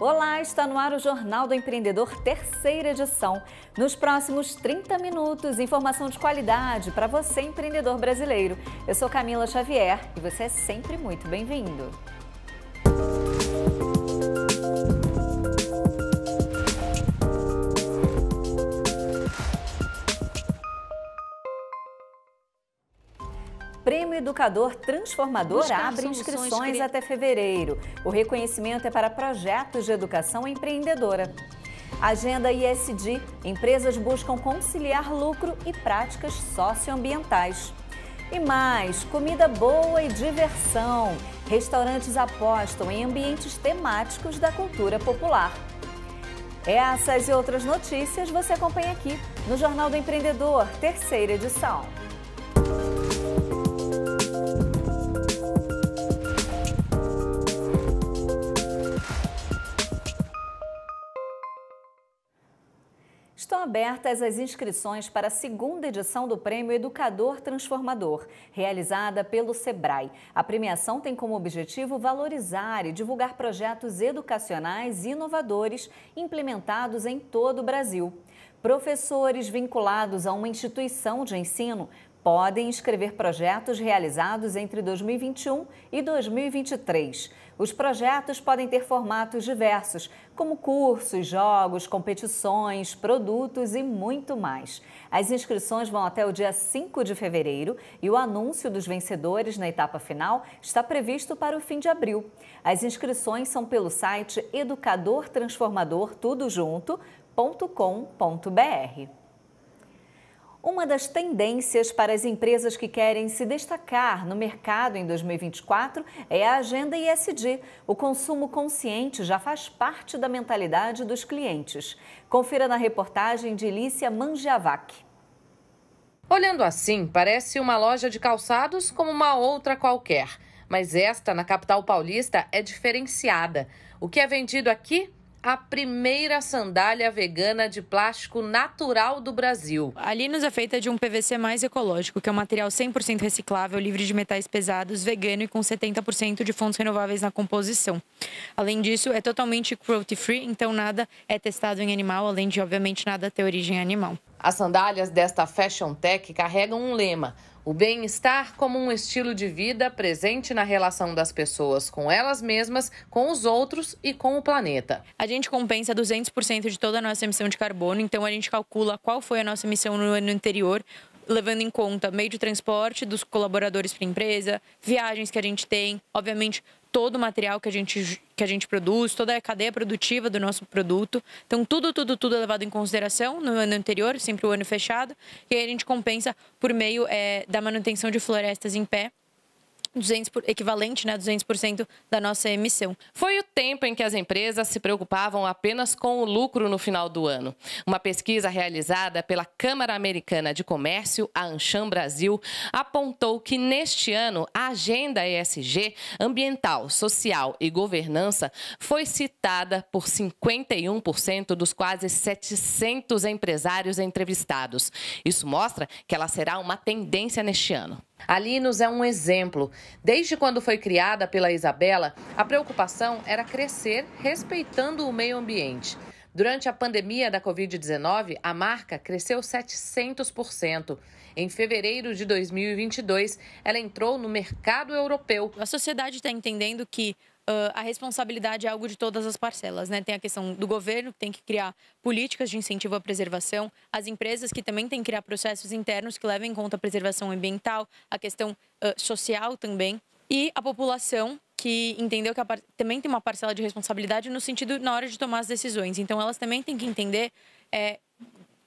Olá, está no ar o Jornal do Empreendedor, terceira edição. Nos próximos 30 minutos, informação de qualidade para você, empreendedor brasileiro. Eu sou Camila Xavier e você é sempre muito bem-vindo. Prêmio Educador Transformador Buscar abre inscrições até fevereiro. O reconhecimento é para projetos de educação empreendedora. Agenda ISD: empresas buscam conciliar lucro e práticas socioambientais. E mais, comida boa e diversão. Restaurantes apostam em ambientes temáticos da cultura popular. Essas e outras notícias você acompanha aqui no Jornal do Empreendedor, terceira edição. abertas as inscrições para a segunda edição do Prêmio Educador Transformador, realizada pelo SEBRAE. A premiação tem como objetivo valorizar e divulgar projetos educacionais inovadores implementados em todo o Brasil. Professores vinculados a uma instituição de ensino podem inscrever projetos realizados entre 2021 e 2023. Os projetos podem ter formatos diversos, como cursos, jogos, competições, produtos e muito mais. As inscrições vão até o dia 5 de fevereiro e o anúncio dos vencedores na etapa final está previsto para o fim de abril. As inscrições são pelo site educadortransformadortudojunto.com.br uma das tendências para as empresas que querem se destacar no mercado em 2024 é a agenda ISD. O consumo consciente já faz parte da mentalidade dos clientes. Confira na reportagem de Lícia Mangiavac. Olhando assim, parece uma loja de calçados como uma outra qualquer. Mas esta, na capital paulista, é diferenciada. O que é vendido aqui a primeira sandália vegana de plástico natural do Brasil. A Linus é feita de um PVC mais ecológico, que é um material 100% reciclável, livre de metais pesados, vegano e com 70% de fontes renováveis na composição. Além disso, é totalmente cruelty free, então nada é testado em animal, além de obviamente nada ter origem animal. As sandálias desta Fashion Tech carregam um lema: o bem-estar como um estilo de vida presente na relação das pessoas com elas mesmas, com os outros e com o planeta. A gente compensa 200% de toda a nossa emissão de carbono, então a gente calcula qual foi a nossa emissão no ano anterior, levando em conta meio de transporte dos colaboradores para a empresa, viagens que a gente tem, obviamente todo o material que a gente que a gente produz, toda a cadeia produtiva do nosso produto. Então tudo, tudo, tudo é levado em consideração no ano anterior, sempre o ano fechado, e aí a gente compensa por meio é, da manutenção de florestas em pé 200 por, equivalente né, a 200% da nossa emissão. Foi o tempo em que as empresas se preocupavam apenas com o lucro no final do ano. Uma pesquisa realizada pela Câmara Americana de Comércio, a Ancham Brasil, apontou que neste ano a agenda ESG, ambiental, social e governança foi citada por 51% dos quase 700 empresários entrevistados. Isso mostra que ela será uma tendência neste ano. Alinos é um exemplo. Desde quando foi criada pela Isabela, a preocupação era crescer respeitando o meio ambiente. Durante a pandemia da Covid-19, a marca cresceu 700%. Em fevereiro de 2022, ela entrou no mercado europeu. A sociedade está entendendo que Uh, a responsabilidade é algo de todas as parcelas, né? Tem a questão do governo, que tem que criar políticas de incentivo à preservação, as empresas que também têm que criar processos internos que levem em conta a preservação ambiental, a questão uh, social também, e a população que entendeu que também tem uma parcela de responsabilidade no sentido na hora de tomar as decisões. Então, elas também têm que entender é,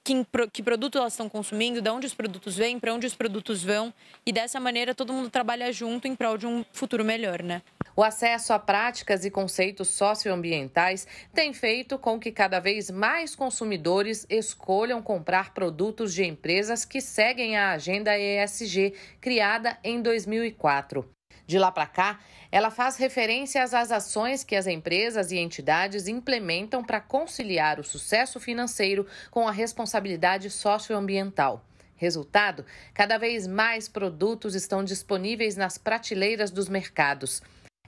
que, que produto elas estão consumindo, de onde os produtos vêm, para onde os produtos vão, e dessa maneira todo mundo trabalha junto em prol de um futuro melhor, né? O acesso a práticas e conceitos socioambientais tem feito com que cada vez mais consumidores escolham comprar produtos de empresas que seguem a agenda ESG, criada em 2004. De lá para cá, ela faz referências às ações que as empresas e entidades implementam para conciliar o sucesso financeiro com a responsabilidade socioambiental. Resultado: cada vez mais produtos estão disponíveis nas prateleiras dos mercados.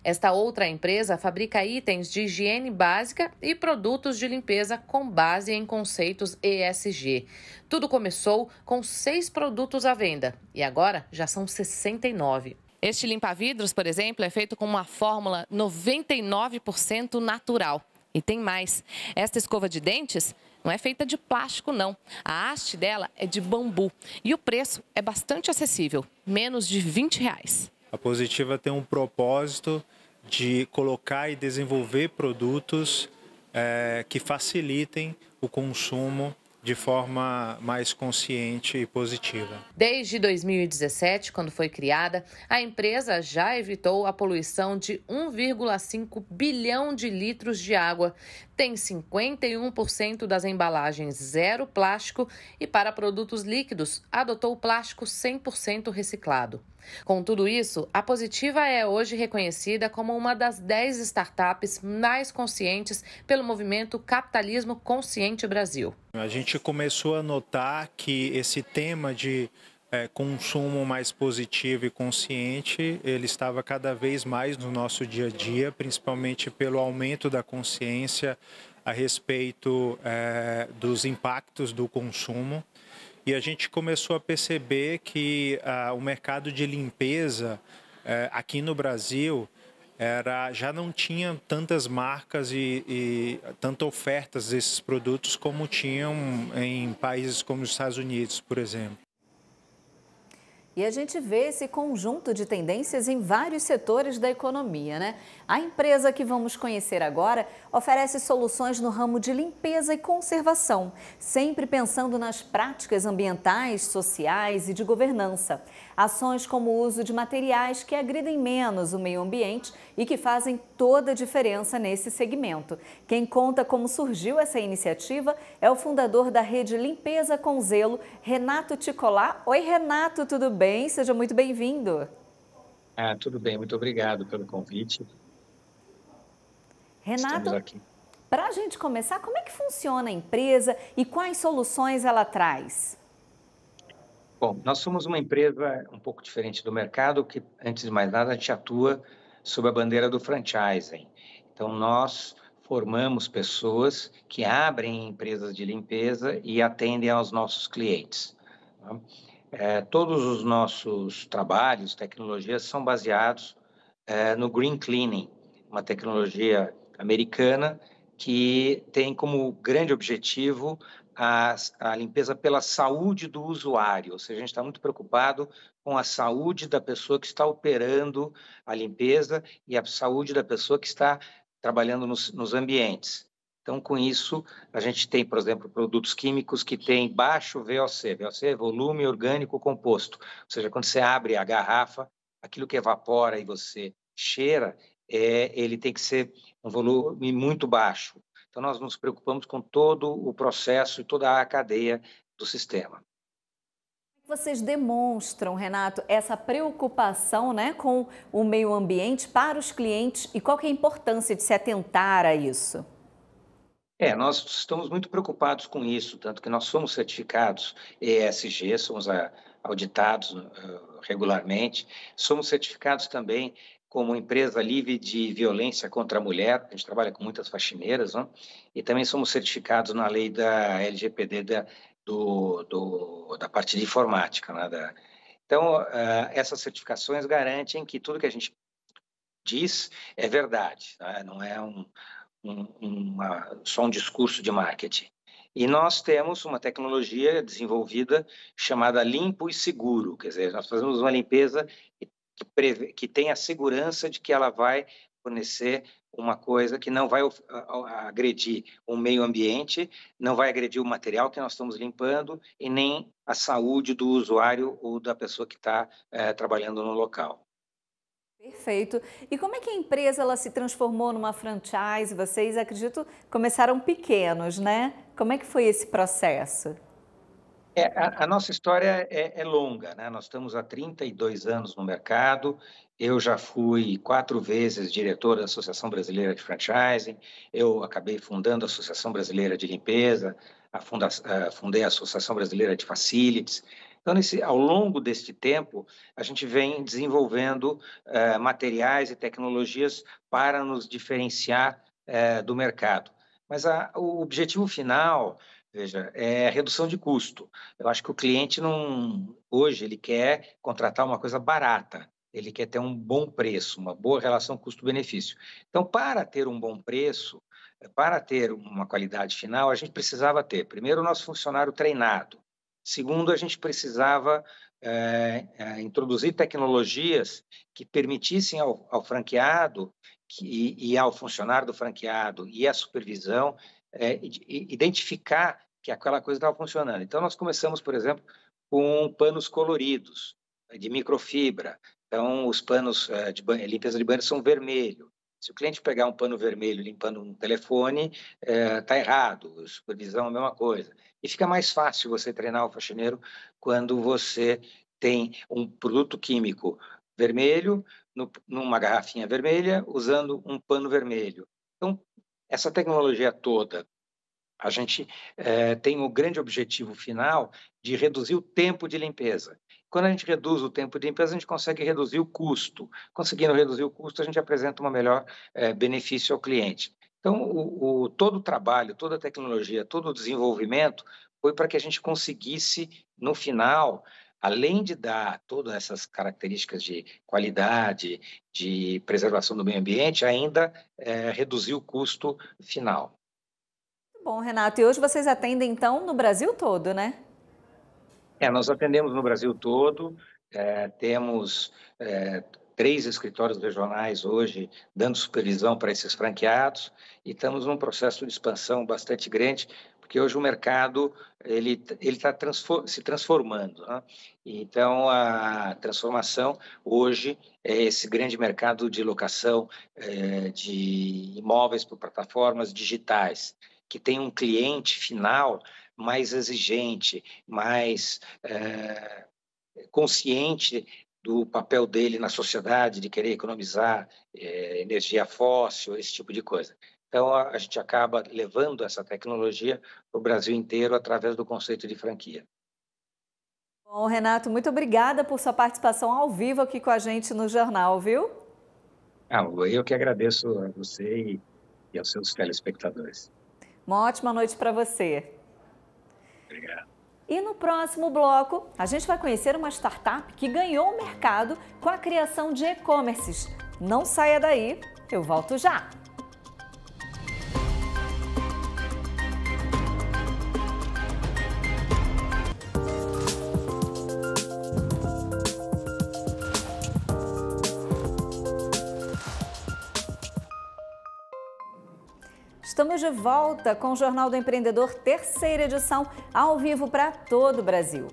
Esta outra empresa fabrica itens de higiene básica e produtos de limpeza com base em conceitos ESG. Tudo começou com seis produtos à venda e agora já são 69. Este limpa-vidros, por exemplo, é feito com uma fórmula 99% natural. E tem mais. Esta escova de dentes não é feita de plástico, não. A haste dela é de bambu. E o preço é bastante acessível, menos de 20 reais. A Positiva tem um propósito de colocar e desenvolver produtos é, que facilitem o consumo de forma mais consciente e positiva. Desde 2017, quando foi criada, a empresa já evitou a poluição de 1,5 bilhão de litros de água, tem 51% das embalagens zero plástico e para produtos líquidos adotou plástico 100% reciclado. Com tudo isso, a Positiva é hoje reconhecida como uma das 10 startups mais conscientes pelo movimento Capitalismo Consciente Brasil. A gente começou a notar que esse tema de é, consumo mais positivo e consciente, ele estava cada vez mais no nosso dia a dia, principalmente pelo aumento da consciência a respeito é, dos impactos do consumo. E a gente começou a perceber que o mercado de limpeza é, aqui no Brasil era já não tinha tantas marcas e, e tantas ofertas desses produtos como tinham em países como os Estados Unidos, por exemplo. E a gente vê esse conjunto de tendências em vários setores da economia, né? A empresa que vamos conhecer agora oferece soluções no ramo de limpeza e conservação, sempre pensando nas práticas ambientais, sociais e de governança. Ações como o uso de materiais que agridem menos o meio ambiente e que fazem toda a diferença nesse segmento. Quem conta como surgiu essa iniciativa é o fundador da rede Limpeza com Zelo, Renato Ticolá. Oi, Renato, tudo bem? Seja muito bem-vindo. Ah, tudo bem, muito obrigado pelo convite. Renato, para a gente começar, como é que funciona a empresa e quais soluções ela traz? Bom, nós somos uma empresa um pouco diferente do mercado, que antes de mais nada a gente atua sob a bandeira do franchising. Então, nós formamos pessoas que abrem empresas de limpeza e atendem aos nossos clientes. Tá? É, todos os nossos trabalhos, tecnologias, são baseados é, no Green Cleaning, uma tecnologia americana que tem como grande objetivo a, a limpeza pela saúde do usuário, ou seja, a gente está muito preocupado com a saúde da pessoa que está operando a limpeza e a saúde da pessoa que está trabalhando nos, nos ambientes. Então, com isso, a gente tem, por exemplo, produtos químicos que têm baixo VOC. VOC é volume orgânico composto. Ou seja, quando você abre a garrafa, aquilo que evapora e você cheira, é, ele tem que ser um volume muito baixo. Então, nós nos preocupamos com todo o processo e toda a cadeia do sistema. Vocês demonstram, Renato, essa preocupação né, com o meio ambiente para os clientes e qual que é a importância de se atentar a isso? É, nós estamos muito preocupados com isso, tanto que nós somos certificados ESG, somos auditados eh, regularmente, somos certificados também como empresa livre de violência contra a mulher, a gente trabalha com muitas faxineiras, não? Né? e também somos certificados na lei da LGPD da, do, do, da parte de informática. Né? Da, então, uh, essas certificações garantem que tudo que a gente diz é verdade, né? não é um, um, uma, só um discurso de marketing. E nós temos uma tecnologia desenvolvida chamada limpo e seguro, quer dizer, nós fazemos uma limpeza e que, que tem a segurança de que ela vai fornecer uma coisa que não vai agredir o meio ambiente, não vai agredir o material que nós estamos limpando e nem a saúde do usuário ou da pessoa que está é, trabalhando no local. Perfeito. E como é que a empresa ela se transformou numa franchise? Vocês, acredito, começaram pequenos, né? Como é que foi esse processo? É, a, a, nossa história é, é, longa, né? Nós estamos há 32 anos no mercado. Eu já fui quatro vezes diretor da Associação Brasileira de Franchising. Eu acabei fundando a Associação Brasileira de Limpeza, a funda, a, fundei a Associação Brasileira de Facilities. Então, nesse, ao longo deste tempo, a gente vem desenvolvendo uh, materiais e tecnologias para nos diferenciar uh, do mercado. Mas a, o objetivo final veja é redução de custo. Eu acho que o cliente não hoje ele quer contratar uma coisa barata. Ele quer ter um bom preço, uma boa relação custo-benefício. Então, para ter um bom preço, para ter uma qualidade final, a gente precisava ter, primeiro, o nosso funcionário treinado. Segundo, a gente precisava é, é, introduzir tecnologias que permitissem ao, ao franqueado que, e, e ao funcionário do franqueado e à supervisão é, identificar que aquela coisa estava funcionando. Então, nós começamos, por exemplo, com panos coloridos, eh, de microfibra. Então, os panos eh, de banho, limpeza de banheiro são vermelho. Se o cliente pegar um pano vermelho limpando um telefone, está eh, é, errado. Supervisão é a mesma coisa. E fica mais fácil você treinar o faxineiro quando você tem um produto químico vermelho no, numa garrafinha vermelha usando um pano vermelho. Então, essa tecnologia toda a gente é, tem o grande objetivo final de reduzir o tempo de limpeza. Quando a gente reduz o tempo de limpeza, a gente consegue reduzir o custo. Conseguindo reduzir o custo, a gente apresenta um melhor é, benefício ao cliente. Então, o, o, todo o trabalho, toda a tecnologia, todo o desenvolvimento foi para que a gente conseguisse, no final, além de dar todas essas características de qualidade, de preservação do meio ambiente, ainda é, reduzir o custo final. Bom, Renato, e hoje vocês atendem então no Brasil todo, né? É, nós atendemos no Brasil todo, é, temos é, três escritórios regionais hoje dando supervisão para esses franqueados e estamos num processo de expansão bastante grande, porque hoje o mercado ele ele está transform, se transformando, né? então a transformação hoje é esse grande mercado de locação é, de imóveis por plataformas digitais que tem um cliente final mais exigente, mais é, consciente do papel dele na sociedade, de querer economizar é, energia fóssil, esse tipo de coisa. Então, a, a gente acaba levando essa tecnologia para o Brasil inteiro através do conceito de franquia. Bom, Renato, muito obrigada por sua participação ao vivo aqui com a gente no jornal, viu? Ah, eu que agradeço a você e aos seus telespectadores. Uma ótima noite para você. Obrigado. E no próximo bloco, a gente vai conhecer uma startup que ganhou o mercado com a criação de e-commerces. Não saia daí, eu volto já! Estamos de volta com o Jornal do Empreendedor, terceira edição, ao vivo para todo o Brasil.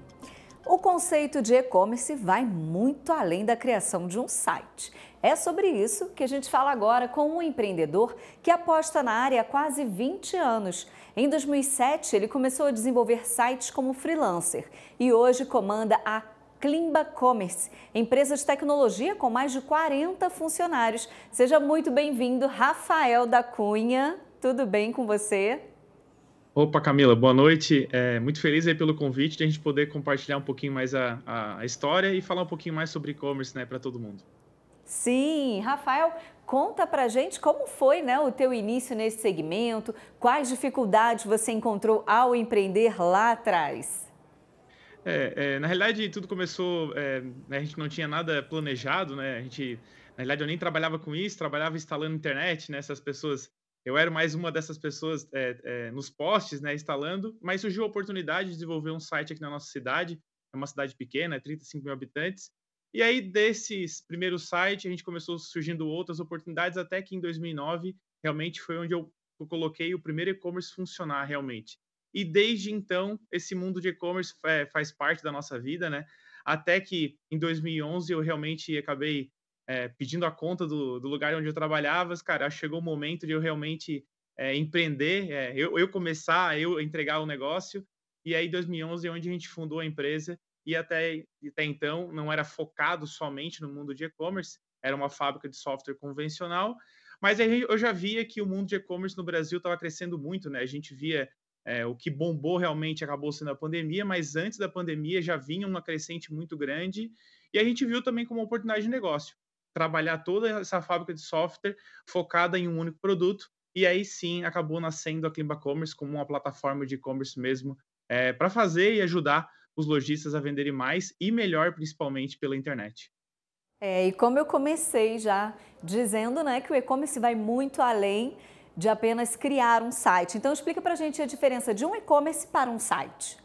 O conceito de e-commerce vai muito além da criação de um site. É sobre isso que a gente fala agora com um empreendedor que aposta na área há quase 20 anos. Em 2007, ele começou a desenvolver sites como freelancer e hoje comanda a Climba Commerce, empresa de tecnologia com mais de 40 funcionários. Seja muito bem-vindo, Rafael da Cunha tudo bem com você? Opa, Camila, boa noite. É, muito feliz aí pelo convite de a gente poder compartilhar um pouquinho mais a, a história e falar um pouquinho mais sobre e-commerce né, para todo mundo. Sim, Rafael, conta a gente como foi né, o teu início nesse segmento, quais dificuldades você encontrou ao empreender lá atrás. É, é, na realidade, tudo começou, é, né, a gente não tinha nada planejado, né? A gente, na realidade, eu nem trabalhava com isso, trabalhava instalando internet, né? Essas pessoas eu era mais uma dessas pessoas é, é, nos postes, né, instalando, mas surgiu a oportunidade de desenvolver um site aqui na nossa cidade, é uma cidade pequena, 35 mil habitantes, e aí desses primeiros sites a gente começou surgindo outras oportunidades, até que em 2009 realmente foi onde eu coloquei o primeiro e-commerce funcionar realmente. E desde então esse mundo de e-commerce é, faz parte da nossa vida, né? Até que em 2011 eu realmente acabei é, pedindo a conta do, do, lugar onde eu trabalhava, cara, chegou o momento de eu realmente é, empreender, é, eu, eu, começar, eu entregar o negócio. E aí, 2011 é onde a gente fundou a empresa e até, até então não era focado somente no mundo de e-commerce, era uma fábrica de software convencional. Mas aí eu já via que o mundo de e-commerce no Brasil estava crescendo muito, né? A gente via é, o que bombou realmente acabou sendo a pandemia, mas antes da pandemia já vinha uma crescente muito grande e a gente viu também como oportunidade de negócio trabalhar toda essa fábrica de software focada em um único produto. E aí sim acabou nascendo a Climba Commerce como uma plataforma de e-commerce mesmo é, para fazer e ajudar os lojistas a venderem mais e melhor, principalmente pela internet. É, e como eu comecei já dizendo, né, que o e-commerce vai muito além de apenas criar um site. Então explica para a gente a diferença de um e-commerce para um site.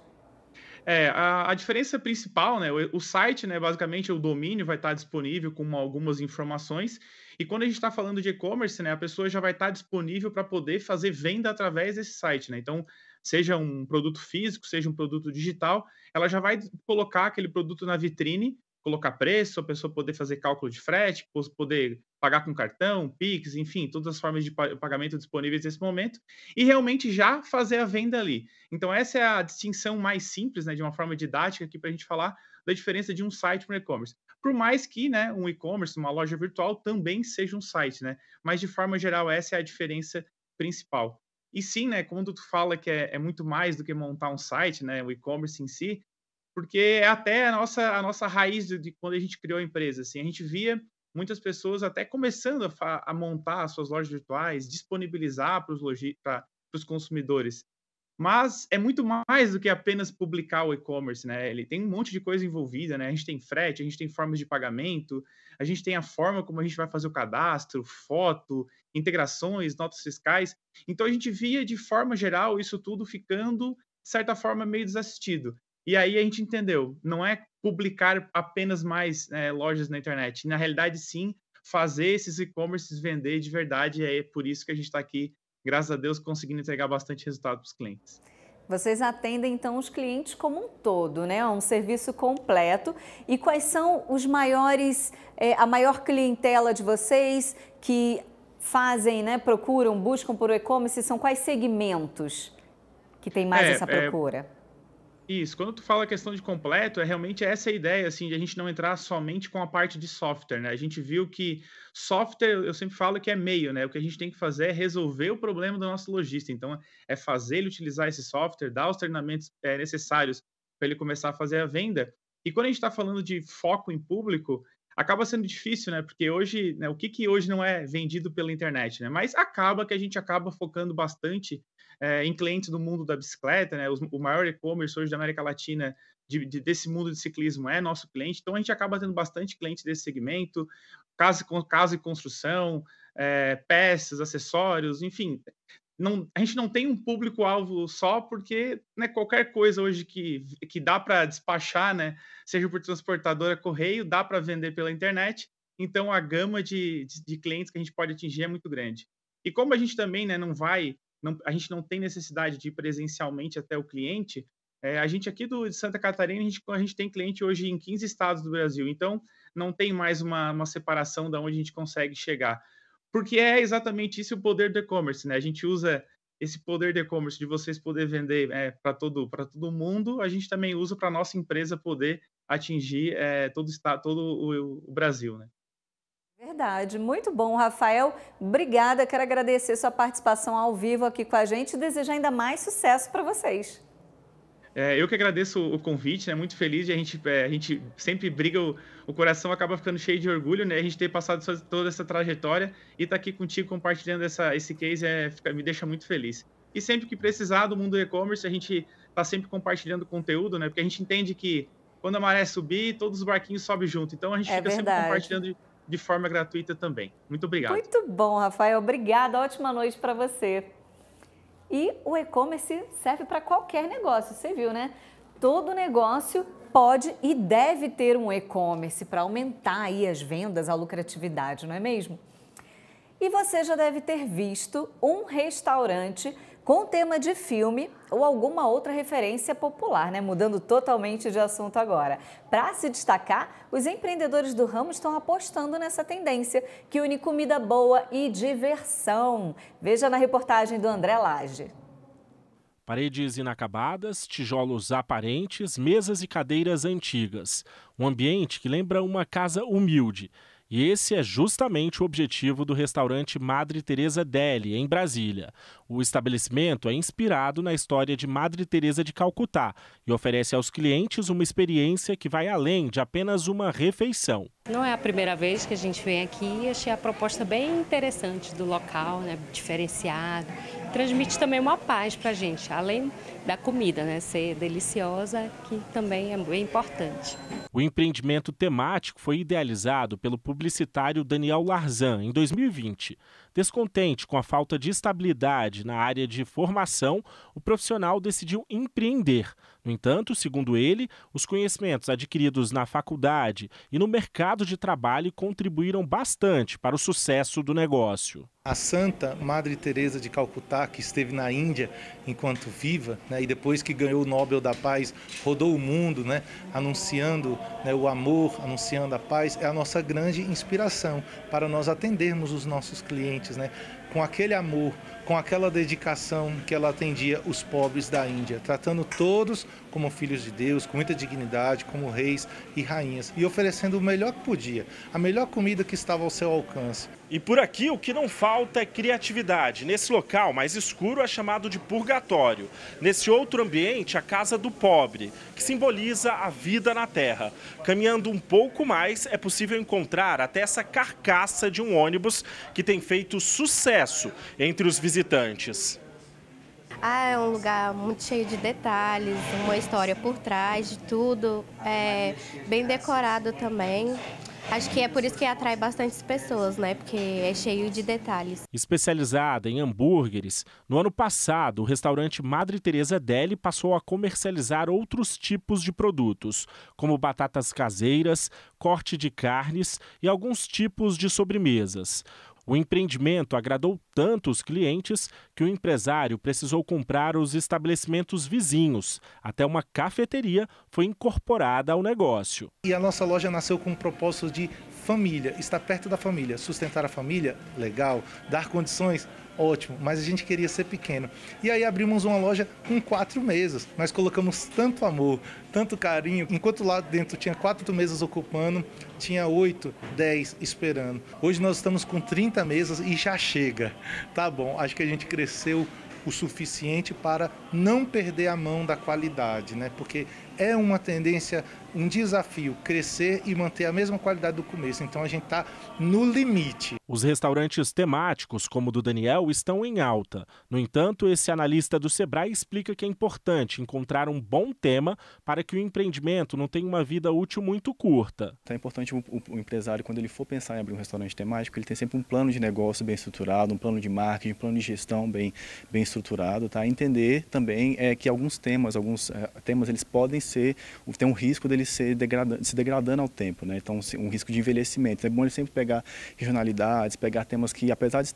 É, a, a, diferença principal, né? O, o, site, né? Basicamente, o domínio vai estar disponível com algumas informações. E quando a gente está falando de e-commerce, né? A pessoa já vai estar disponível para poder fazer venda através desse site, né? Então, seja um produto físico, seja um produto digital, ela já vai colocar aquele produto na vitrine colocar preço, a pessoa poder fazer cálculo de frete, poder pagar com cartão, Pix, enfim, todas as formas de pagamento disponíveis nesse momento, e realmente já fazer a venda ali. Então, essa é a distinção mais simples, né, de uma forma didática aqui para a gente falar da diferença de um site para um e-commerce. Por mais que né, um e-commerce, uma loja virtual, também seja um site, né? Mas, de forma geral, essa é a diferença principal. E sim, né, quando tu fala que é, é muito mais do que montar um site, né, o e-commerce em si, porque é até a nossa, a nossa raiz de, de quando a gente criou a empresa. Assim, a gente via muitas pessoas até começando a, a montar as suas lojas virtuais, disponibilizar para os para os consumidores. Mas é muito mais do que apenas publicar o e-commerce, né? Ele tem um monte de coisa envolvida, né? A gente tem frete, a gente tem formas de pagamento, a gente tem a forma como a gente vai fazer o cadastro, foto, integrações, notas fiscais. Então a gente via de forma geral isso tudo ficando de certa forma meio desassistido. E aí a gente entendeu, não é publicar apenas mais é, lojas na internet. Na realidade, sim, fazer esses e-commerces vender de verdade. É por isso que a gente está aqui, graças a Deus, conseguindo entregar bastante resultado para os clientes. Vocês atendem então os clientes como um todo, né? Um serviço completo. E quais são os maiores, é, a maior clientela de vocês que fazem, né? Procuram, buscam por e-commerce. São quais segmentos que tem mais é, essa é, procura? Isso, quando tu fala a questão de completo, é realmente essa ideia, assim, de a gente não entrar somente com a parte de software, né? A gente viu que software, eu sempre falo que é meio, né? O que a gente tem que fazer é resolver o problema do nosso lojista. Então, é fazer ele utilizar esse software, dar os treinamentos é, necessários para ele começar a fazer a venda. E quando a gente está falando de foco em público, acaba sendo difícil, né? Porque hoje, né, o que, que hoje não é vendido pela internet, né? Mas acaba que a gente acaba focando bastante é, em clientes do mundo da bicicleta, né? o maior e-commerce hoje da América Latina de, de, desse mundo de ciclismo é nosso cliente, então a gente acaba tendo bastante cliente desse segmento, casa, casa e construção, é, peças, acessórios, enfim, não, a gente não tem um público-alvo só, porque né, qualquer coisa hoje que, que dá para despachar, né, seja por transportadora, correio, dá para vender pela internet. Então, a gama de, de, de, clientes que a gente pode atingir é muito grande. E como a gente também né, não vai, não, a gente não tem necessidade de ir presencialmente até o cliente, é, a gente aqui do, de Santa Catarina, a gente, a gente tem cliente hoje em 15 estados do Brasil. Então, não tem mais uma, uma separação da onde a gente consegue chegar porque é exatamente isso o poder do e-commerce, né? A gente usa esse poder do e-commerce de vocês poder vender é, para todo para todo mundo, a gente também usa para nossa empresa poder atingir é, todo todo o, o Brasil, né? Verdade, muito bom, Rafael. Obrigada, quero agradecer sua participação ao vivo aqui com a gente e desejar ainda mais sucesso para vocês. É, eu que agradeço o convite, né? Muito feliz de a gente, é, a gente sempre briga, o, o, coração acaba ficando cheio de orgulho, né? A gente ter passado toda essa trajetória e estar tá aqui contigo compartilhando essa, esse case é, fica, me deixa muito feliz. E sempre que precisar do mundo e-commerce, a gente está sempre compartilhando conteúdo, né? Porque a gente entende que quando a maré subir, todos os barquinhos sobem junto. Então a gente é fica verdade. sempre compartilhando de, de forma gratuita também. Muito obrigado. Muito bom, Rafael. Obrigada. Ótima noite para você. E o e-commerce serve para qualquer negócio, você viu, né? Todo negócio pode e deve ter um e-commerce para aumentar aí as vendas, a lucratividade, não é mesmo? E você já deve ter visto um restaurante com tema de filme ou alguma outra referência popular, né? Mudando totalmente de assunto agora. Para se destacar, os empreendedores do ramo estão apostando nessa tendência que une comida boa e diversão. Veja na reportagem do André Lage. Paredes inacabadas, tijolos aparentes, mesas e cadeiras antigas. Um ambiente que lembra uma casa humilde. E esse é justamente o objetivo do restaurante Madre Teresa Deli, em Brasília. O estabelecimento é inspirado na história de Madre Teresa de Calcutá e oferece aos clientes uma experiência que vai além de apenas uma refeição. Não é a primeira vez que a gente vem aqui e achei a proposta bem interessante do local, né? diferenciado. Transmite também uma paz para a gente, além da comida né? ser deliciosa, que também é bem importante. O empreendimento temático foi idealizado pelo público publicitário Daniel Larzan, em 2020, Descontente com a falta de estabilidade na área de formação, o profissional decidiu empreender. No entanto, segundo ele, os conhecimentos adquiridos na faculdade e no mercado de trabalho contribuíram bastante para o sucesso do negócio. A Santa Madre Teresa de Calcutá, que esteve na Índia enquanto viva, né, e depois que ganhou o Nobel da Paz, rodou o mundo, né, anunciando né, o amor, anunciando a paz, é a nossa grande inspiração para nós atendermos os nossos clientes né? com aquele amor, com aquela dedicação que ela atendia os pobres da Índia, tratando todos como filhos de Deus, com muita dignidade, como reis e rainhas, e oferecendo o melhor que podia, a melhor comida que estava ao seu alcance. E por aqui o que não falta é criatividade. Nesse local mais escuro é chamado de purgatório. Nesse outro ambiente, a casa do pobre, que simboliza a vida na terra. Caminhando um pouco mais, é possível encontrar até essa carcaça de um ônibus que tem feito sucesso sucesso entre os visitantes. Ah, é um lugar muito cheio de detalhes, uma história por trás de tudo, é bem decorado também. Acho que é por isso que atrai bastante pessoas, né? Porque é cheio de detalhes. Especializada em hambúrgueres, no ano passado, o restaurante Madre Teresa Deli passou a comercializar outros tipos de produtos, como batatas caseiras, corte de carnes e alguns tipos de sobremesas. O empreendimento agradou tanto os clientes que o empresário precisou comprar os estabelecimentos vizinhos. Até uma cafeteria foi incorporada ao negócio. E a nossa loja nasceu com o propósito de família, estar perto da família, sustentar a família, legal, dar condições, ótimo, mas a gente queria ser pequeno. E aí abrimos uma loja com quatro mesas. Nós colocamos tanto amor, tanto carinho. Enquanto lá dentro tinha quatro mesas ocupando, tinha oito, dez esperando. Hoje nós estamos com 30 mesas e já chega. Tá bom, acho que a gente cresceu o suficiente para não perder a mão da qualidade, né? Porque é uma tendência, um desafio crescer e manter a mesma qualidade do começo. Então a gente está no limite. Os restaurantes temáticos, como o do Daniel, estão em alta. No entanto, esse analista do Sebrae explica que é importante encontrar um bom tema para que o empreendimento não tenha uma vida útil muito curta. Então, é importante o, o empresário, quando ele for pensar em abrir um restaurante temático, ele tem sempre um plano de negócio bem estruturado, um plano de marketing, um plano de gestão bem, bem estruturado, tá? Entender também é, que alguns temas, alguns é, temas eles podem ser, tem um risco dele ser degradando, se degradando ao tempo, né? Então, um risco de envelhecimento. É bom ele sempre pegar regionalidades, pegar temas que, apesar de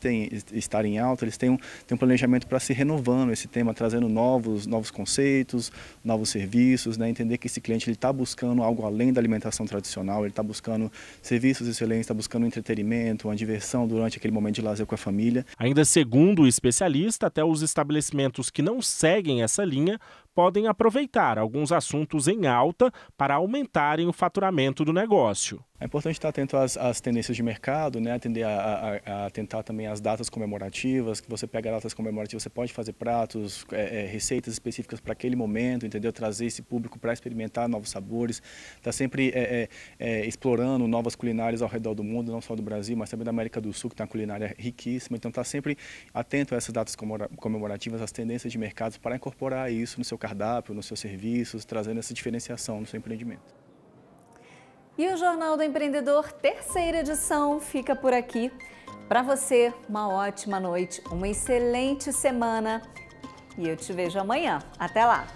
estarem em alta, eles têm um, têm um planejamento para se renovando esse tema, trazendo novos, novos conceitos, novos serviços, né? Entender que esse cliente está buscando algo além da alimentação tradicional, ele está buscando serviços excelentes, está buscando entretenimento, uma diversão durante aquele momento de lazer com a família. Ainda segundo o especialista, até os estabelecimentos que não seguem essa linha podem aproveitar alguns assuntos em alta para aumentarem o faturamento do negócio. É importante estar atento às, às tendências de mercado, né? Atender a, a, a, tentar também às datas comemorativas, que você pega datas comemorativas, você pode fazer pratos, é, é, receitas específicas para aquele momento, entendeu? Trazer esse público para experimentar novos sabores, tá sempre é, é, é explorando novas culinárias ao redor do mundo, não só do Brasil, mas também da América do Sul, que tem uma culinária riquíssima. Então, tá sempre atento a essas datas comemorativas, às tendências de mercado, para incorporar isso no seu cardápio, nos seus serviços, trazendo essa diferenciação no seu empreendimento. E o Jornal do Empreendedor, terceira edição, fica por aqui. Para você, uma ótima noite, uma excelente semana e eu te vejo amanhã. Até lá!